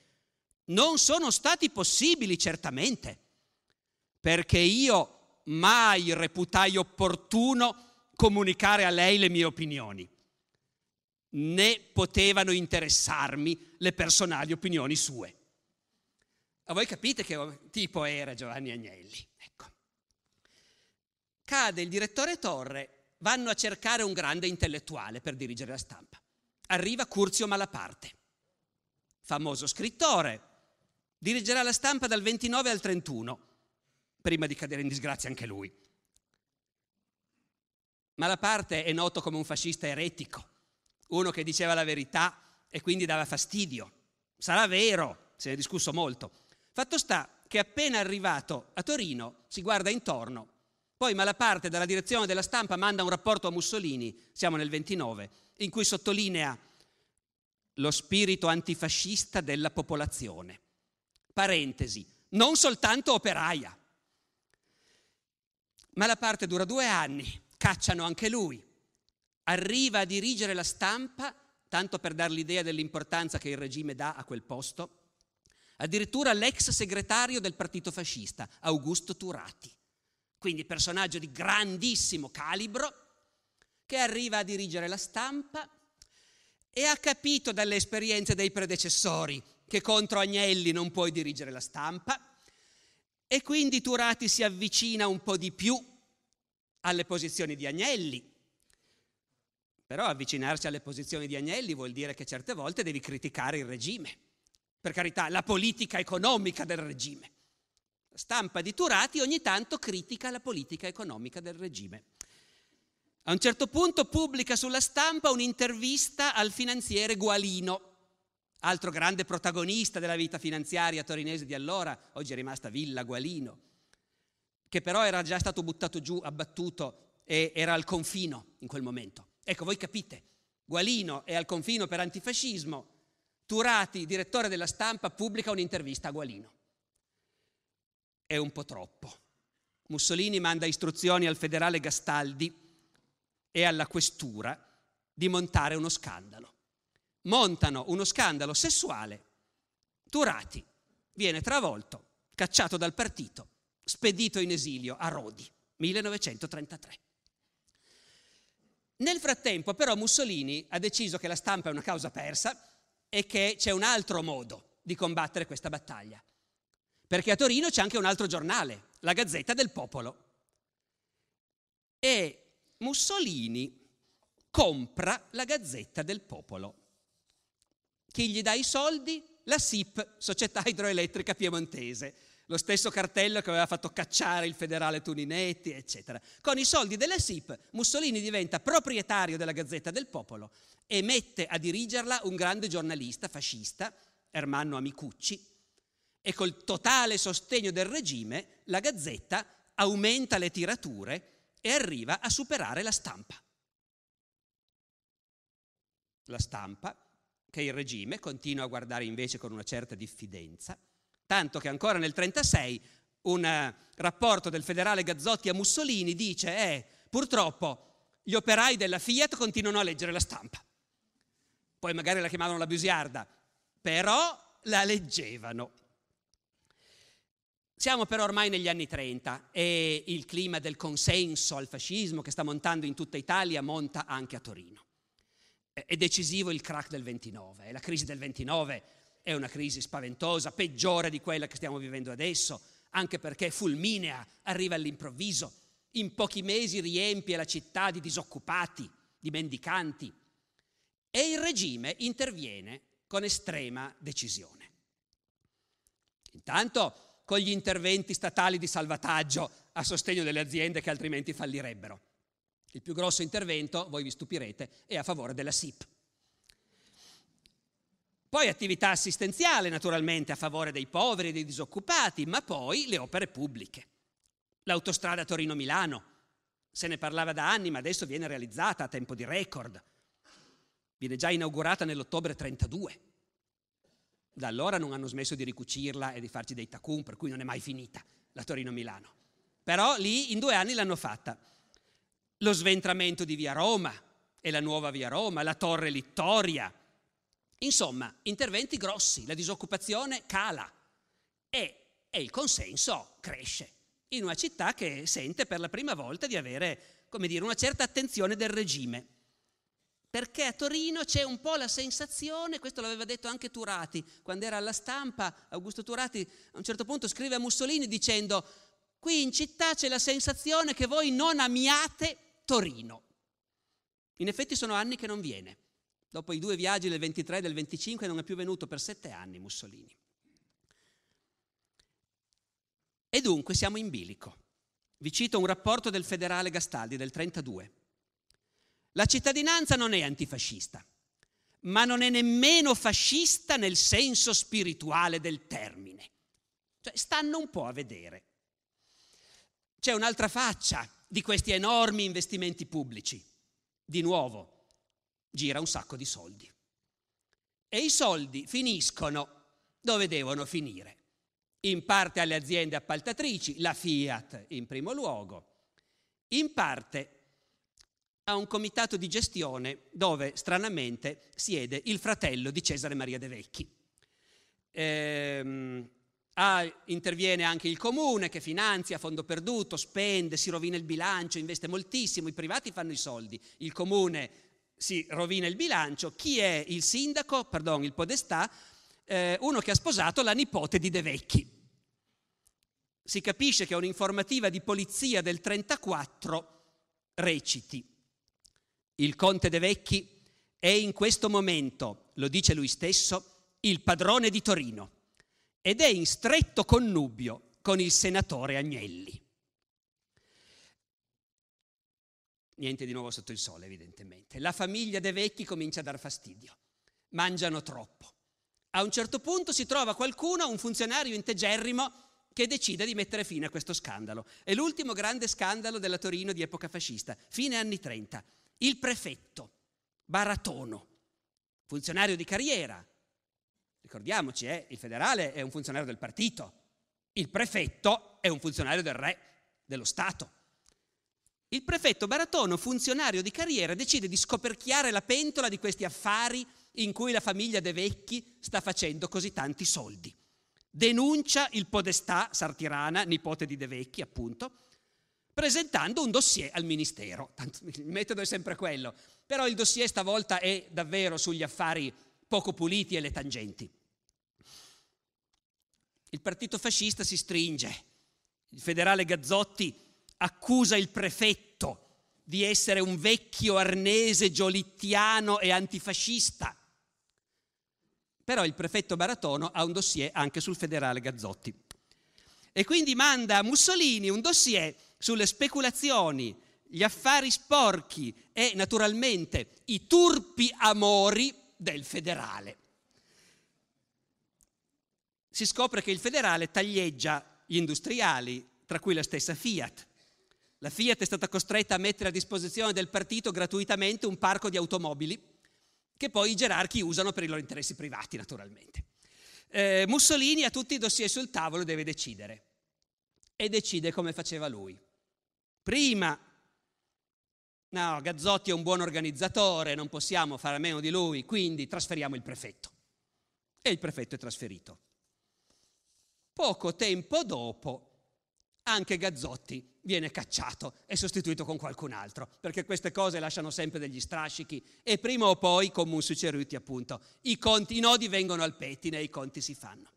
non sono stati possibili certamente, perché io mai reputai opportuno comunicare a lei le mie opinioni né potevano interessarmi le personali opinioni sue. A voi capite che tipo era Giovanni Agnelli. Ecco. Cade il direttore Torre, vanno a cercare un grande intellettuale per dirigere la stampa. Arriva Curzio Malaparte, famoso scrittore, dirigerà la stampa dal 29 al 31, prima di cadere in disgrazia anche lui. Malaparte è noto come un fascista eretico uno che diceva la verità e quindi dava fastidio. Sarà vero, se ne è discusso molto. Fatto sta che appena arrivato a Torino si guarda intorno, poi Malaparte dalla direzione della stampa manda un rapporto a Mussolini, siamo nel 29, in cui sottolinea lo spirito antifascista della popolazione. Parentesi, non soltanto operaia. Malaparte dura due anni, cacciano anche lui arriva a dirigere la stampa, tanto per dar l'idea dell'importanza che il regime dà a quel posto, addirittura l'ex segretario del partito fascista, Augusto Turati, quindi personaggio di grandissimo calibro, che arriva a dirigere la stampa e ha capito dalle esperienze dei predecessori che contro Agnelli non puoi dirigere la stampa e quindi Turati si avvicina un po' di più alle posizioni di Agnelli però avvicinarsi alle posizioni di Agnelli vuol dire che certe volte devi criticare il regime. Per carità, la politica economica del regime. La stampa di Turati ogni tanto critica la politica economica del regime. A un certo punto pubblica sulla stampa un'intervista al finanziere Gualino, altro grande protagonista della vita finanziaria torinese di allora, oggi è rimasta Villa Gualino, che però era già stato buttato giù, abbattuto e era al confino in quel momento. Ecco, voi capite, Gualino è al confino per antifascismo, Turati, direttore della stampa, pubblica un'intervista a Gualino. È un po' troppo. Mussolini manda istruzioni al federale Gastaldi e alla questura di montare uno scandalo. Montano uno scandalo sessuale. Turati viene travolto, cacciato dal partito, spedito in esilio a Rodi, 1933. Nel frattempo però Mussolini ha deciso che la stampa è una causa persa e che c'è un altro modo di combattere questa battaglia. Perché a Torino c'è anche un altro giornale, la Gazzetta del Popolo. E Mussolini compra la Gazzetta del Popolo. Chi gli dà i soldi? La SIP, Società Idroelettrica Piemontese lo stesso cartello che aveva fatto cacciare il federale Tuninetti, eccetera. Con i soldi della SIP Mussolini diventa proprietario della Gazzetta del Popolo e mette a dirigerla un grande giornalista fascista, Ermanno Amicucci, e col totale sostegno del regime la Gazzetta aumenta le tirature e arriva a superare la stampa. La stampa, che il regime continua a guardare invece con una certa diffidenza, Tanto che ancora nel 1936 un eh, rapporto del federale Gazzotti a Mussolini dice eh, purtroppo gli operai della Fiat continuano a leggere la stampa. Poi magari la chiamavano la Busiarda, però la leggevano. Siamo però ormai negli anni 30 e il clima del consenso al fascismo che sta montando in tutta Italia monta anche a Torino. È decisivo il crack del 29, la crisi del 29 è una crisi spaventosa, peggiore di quella che stiamo vivendo adesso, anche perché fulminea, arriva all'improvviso. In pochi mesi riempie la città di disoccupati, di mendicanti. E il regime interviene con estrema decisione. Intanto con gli interventi statali di salvataggio a sostegno delle aziende che altrimenti fallirebbero. Il più grosso intervento, voi vi stupirete, è a favore della SIP poi attività assistenziale, naturalmente, a favore dei poveri e dei disoccupati, ma poi le opere pubbliche. L'autostrada Torino-Milano, se ne parlava da anni, ma adesso viene realizzata a tempo di record. Viene già inaugurata nell'ottobre 32. Da allora non hanno smesso di ricucirla e di farci dei tacun, per cui non è mai finita la Torino-Milano. Però lì in due anni l'hanno fatta. Lo sventramento di Via Roma e la nuova Via Roma, la Torre Littoria, Insomma, interventi grossi, la disoccupazione cala e, e il consenso cresce in una città che sente per la prima volta di avere, come dire, una certa attenzione del regime. Perché a Torino c'è un po' la sensazione, questo l'aveva detto anche Turati, quando era alla stampa, Augusto Turati a un certo punto scrive a Mussolini dicendo, qui in città c'è la sensazione che voi non amiate Torino. In effetti sono anni che non viene. Dopo i due viaggi del 23 e del 25 non è più venuto per sette anni Mussolini. E dunque siamo in bilico. Vi cito un rapporto del federale Gastaldi del 32. La cittadinanza non è antifascista, ma non è nemmeno fascista nel senso spirituale del termine. Cioè, stanno un po' a vedere. C'è un'altra faccia di questi enormi investimenti pubblici. Di nuovo, gira un sacco di soldi. E i soldi finiscono dove devono finire. In parte alle aziende appaltatrici, la Fiat in primo luogo, in parte a un comitato di gestione dove stranamente siede il fratello di Cesare Maria De Vecchi. Ehm, ah, interviene anche il comune che finanzia a fondo perduto, spende, si rovina il bilancio, investe moltissimo, i privati fanno i soldi, il comune si rovina il bilancio, chi è il sindaco, perdon, il podestà, eh, uno che ha sposato la nipote di De Vecchi. Si capisce che un'informativa di polizia del 34 reciti. Il conte De Vecchi è in questo momento, lo dice lui stesso, il padrone di Torino ed è in stretto connubio con il senatore Agnelli. Niente di nuovo sotto il sole, evidentemente. La famiglia dei vecchi comincia a dar fastidio. Mangiano troppo. A un certo punto si trova qualcuno, un funzionario integerrimo, che decide di mettere fine a questo scandalo. È l'ultimo grande scandalo della Torino di epoca fascista, fine anni 30. Il prefetto, Baratono, funzionario di carriera. Ricordiamoci, eh, il federale è un funzionario del partito, il prefetto è un funzionario del re, dello Stato. Il prefetto Baratono, funzionario di carriera, decide di scoperchiare la pentola di questi affari in cui la famiglia De Vecchi sta facendo così tanti soldi. Denuncia il podestà sartirana, nipote di De Vecchi, appunto, presentando un dossier al ministero. Tanto, il metodo è sempre quello, però il dossier stavolta è davvero sugli affari poco puliti e le tangenti. Il partito fascista si stringe. Il federale Gazzotti accusa il prefetto di essere un vecchio arnese giolittiano e antifascista. Però il prefetto Baratono ha un dossier anche sul federale Gazzotti. E quindi manda a Mussolini un dossier sulle speculazioni, gli affari sporchi e naturalmente i turpi amori del federale. Si scopre che il federale taglieggia gli industriali, tra cui la stessa Fiat, la Fiat è stata costretta a mettere a disposizione del partito gratuitamente un parco di automobili che poi i gerarchi usano per i loro interessi privati, naturalmente. Eh, Mussolini ha tutti i dossier sul tavolo e deve decidere. E decide come faceva lui. Prima, no, Gazzotti è un buon organizzatore, non possiamo fare a meno di lui, quindi trasferiamo il prefetto. E il prefetto è trasferito. Poco tempo dopo, anche Gazzotti viene cacciato e sostituito con qualcun altro, perché queste cose lasciano sempre degli strascichi e prima o poi, come un succeruti appunto, i, conti, i nodi vengono al pettine e i conti si fanno.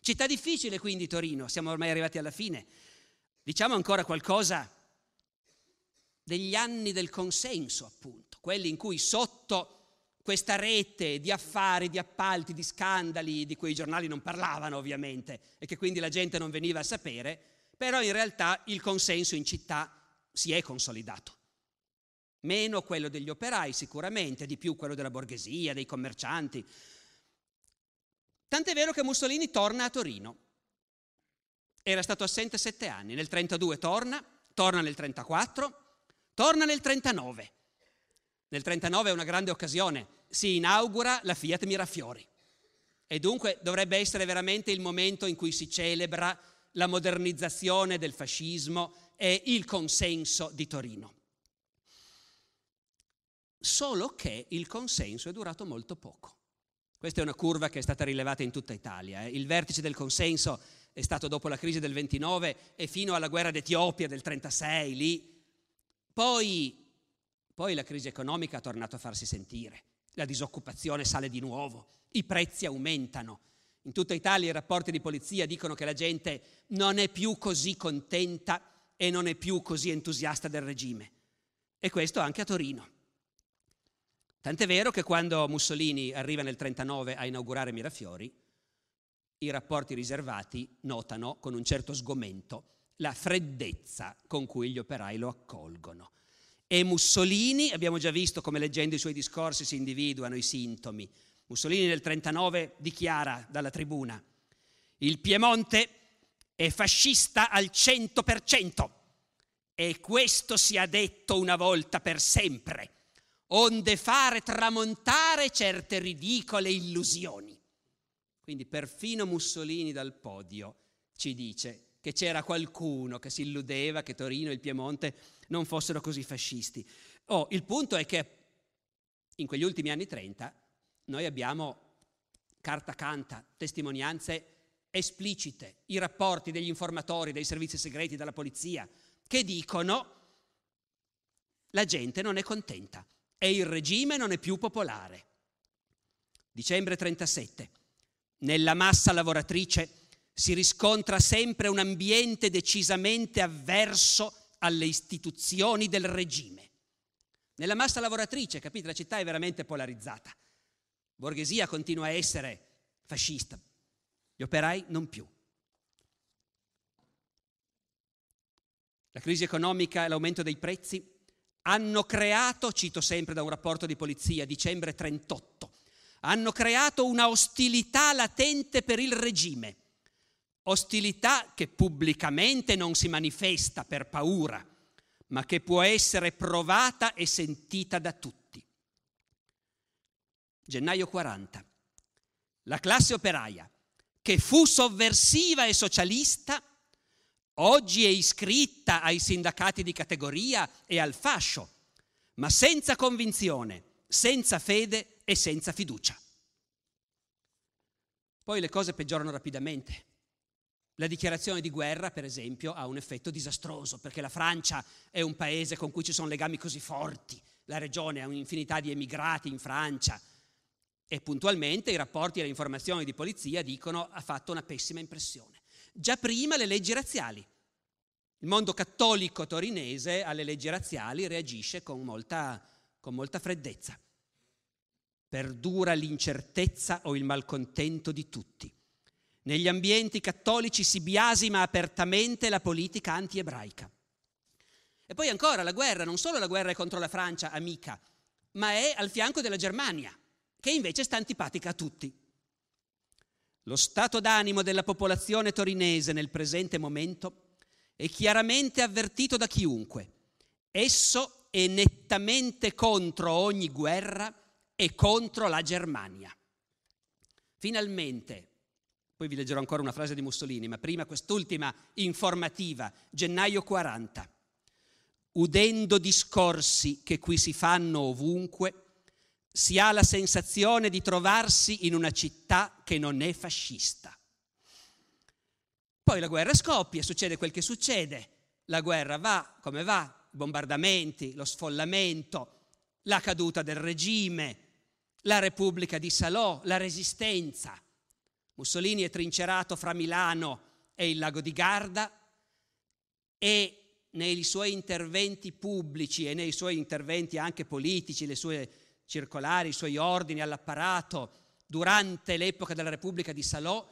Città difficile quindi Torino, siamo ormai arrivati alla fine. Diciamo ancora qualcosa degli anni del consenso, appunto, quelli in cui sotto questa rete di affari, di appalti, di scandali di cui i giornali non parlavano ovviamente e che quindi la gente non veniva a sapere, però in realtà il consenso in città si è consolidato. Meno quello degli operai sicuramente, di più quello della borghesia, dei commercianti. Tant'è vero che Mussolini torna a Torino. Era stato assente sette anni, nel 32 torna, torna nel 34, torna nel 39. Nel 39 è una grande occasione, si inaugura la Fiat Mirafiori. E dunque dovrebbe essere veramente il momento in cui si celebra la modernizzazione del fascismo e il consenso di Torino. Solo che il consenso è durato molto poco. Questa è una curva che è stata rilevata in tutta Italia. Eh. Il vertice del consenso è stato dopo la crisi del 29 e fino alla guerra d'Etiopia del 36, lì. Poi, poi la crisi economica ha tornato a farsi sentire. La disoccupazione sale di nuovo, i prezzi aumentano, in tutta Italia i rapporti di polizia dicono che la gente non è più così contenta e non è più così entusiasta del regime. E questo anche a Torino. Tant'è vero che quando Mussolini arriva nel 1939 a inaugurare Mirafiori, i rapporti riservati notano con un certo sgomento la freddezza con cui gli operai lo accolgono. E Mussolini, abbiamo già visto come leggendo i suoi discorsi si individuano i sintomi, Mussolini nel 1939 dichiara dalla tribuna, il Piemonte è fascista al 100% e questo sia detto una volta per sempre, onde fare tramontare certe ridicole illusioni. Quindi perfino Mussolini dal podio ci dice che c'era qualcuno che si illudeva che Torino e il Piemonte non fossero così fascisti. Oh, il punto è che in quegli ultimi anni 30 noi abbiamo carta canta, testimonianze esplicite, i rapporti degli informatori, dei servizi segreti, della polizia, che dicono la gente non è contenta e il regime non è più popolare. Dicembre 37. Nella massa lavoratrice si riscontra sempre un ambiente decisamente avverso alle istituzioni del regime. Nella massa lavoratrice, capite, la città è veramente polarizzata. Borghesia continua a essere fascista, gli operai non più. La crisi economica e l'aumento dei prezzi hanno creato, cito sempre da un rapporto di polizia, dicembre 38, hanno creato una ostilità latente per il regime, ostilità che pubblicamente non si manifesta per paura, ma che può essere provata e sentita da tutti gennaio 40, la classe operaia, che fu sovversiva e socialista, oggi è iscritta ai sindacati di categoria e al fascio, ma senza convinzione, senza fede e senza fiducia. Poi le cose peggiorano rapidamente. La dichiarazione di guerra, per esempio, ha un effetto disastroso, perché la Francia è un paese con cui ci sono legami così forti, la regione ha un'infinità di emigrati in Francia, e puntualmente i rapporti e le informazioni di polizia dicono ha fatto una pessima impressione. Già prima le leggi razziali. Il mondo cattolico torinese alle leggi razziali reagisce con molta, con molta freddezza. Perdura l'incertezza o il malcontento di tutti. Negli ambienti cattolici si biasima apertamente la politica anti-ebraica. E poi ancora la guerra, non solo la guerra è contro la Francia, amica, ma è al fianco della Germania che invece sta antipatica a tutti. Lo stato d'animo della popolazione torinese nel presente momento è chiaramente avvertito da chiunque. Esso è nettamente contro ogni guerra e contro la Germania. Finalmente, poi vi leggerò ancora una frase di Mussolini, ma prima quest'ultima informativa, gennaio 40. Udendo discorsi che qui si fanno ovunque, si ha la sensazione di trovarsi in una città che non è fascista. Poi la guerra scoppia, succede quel che succede, la guerra va come va, i bombardamenti, lo sfollamento, la caduta del regime, la Repubblica di Salò, la resistenza. Mussolini è trincerato fra Milano e il lago di Garda e nei suoi interventi pubblici e nei suoi interventi anche politici, le sue circolari, i suoi ordini all'apparato durante l'epoca della Repubblica di Salò,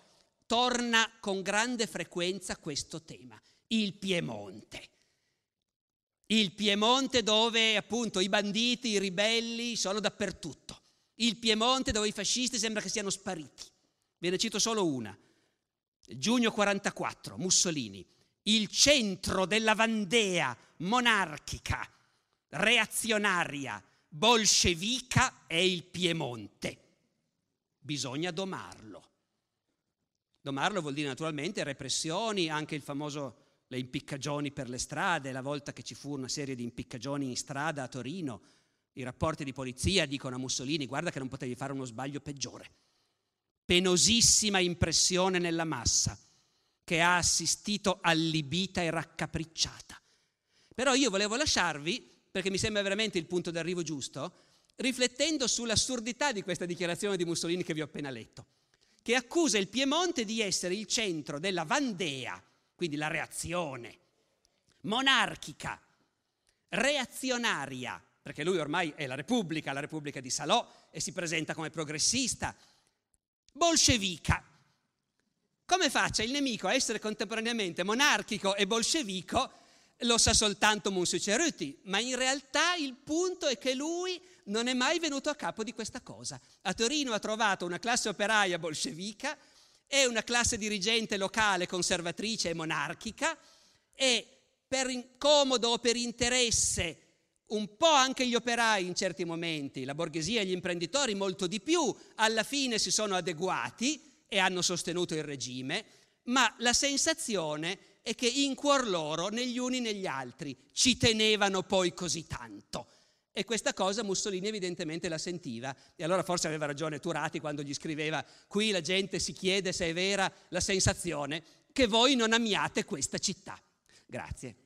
torna con grande frequenza questo tema, il Piemonte. Il Piemonte dove appunto i banditi, i ribelli sono dappertutto. Il Piemonte dove i fascisti sembra che siano spariti. Ve ne cito solo una. Giugno 44, Mussolini. Il centro della Vandea monarchica, reazionaria, bolscevica è il Piemonte. Bisogna domarlo. Domarlo vuol dire naturalmente repressioni, anche il famoso le impiccagioni per le strade, la volta che ci fu una serie di impiccagioni in strada a Torino, i rapporti di polizia dicono a Mussolini guarda che non potevi fare uno sbaglio peggiore. Penosissima impressione nella massa che ha assistito allibita e raccapricciata. Però io volevo lasciarvi perché mi sembra veramente il punto d'arrivo giusto, riflettendo sull'assurdità di questa dichiarazione di Mussolini che vi ho appena letto, che accusa il Piemonte di essere il centro della Vandea, quindi la reazione monarchica, reazionaria, perché lui ormai è la Repubblica, la Repubblica di Salò, e si presenta come progressista, bolscevica. Come faccia il nemico a essere contemporaneamente monarchico e bolscevico lo sa soltanto Monsuceruti, ma in realtà il punto è che lui non è mai venuto a capo di questa cosa. A Torino ha trovato una classe operaia bolscevica e una classe dirigente locale conservatrice e monarchica e per incomodo o per interesse un po' anche gli operai in certi momenti, la borghesia e gli imprenditori molto di più, alla fine si sono adeguati e hanno sostenuto il regime, ma la sensazione è e che in cuor loro, negli uni e negli altri, ci tenevano poi così tanto. E questa cosa Mussolini evidentemente la sentiva. E allora forse aveva ragione Turati quando gli scriveva, qui la gente si chiede se è vera la sensazione che voi non amiate questa città. Grazie.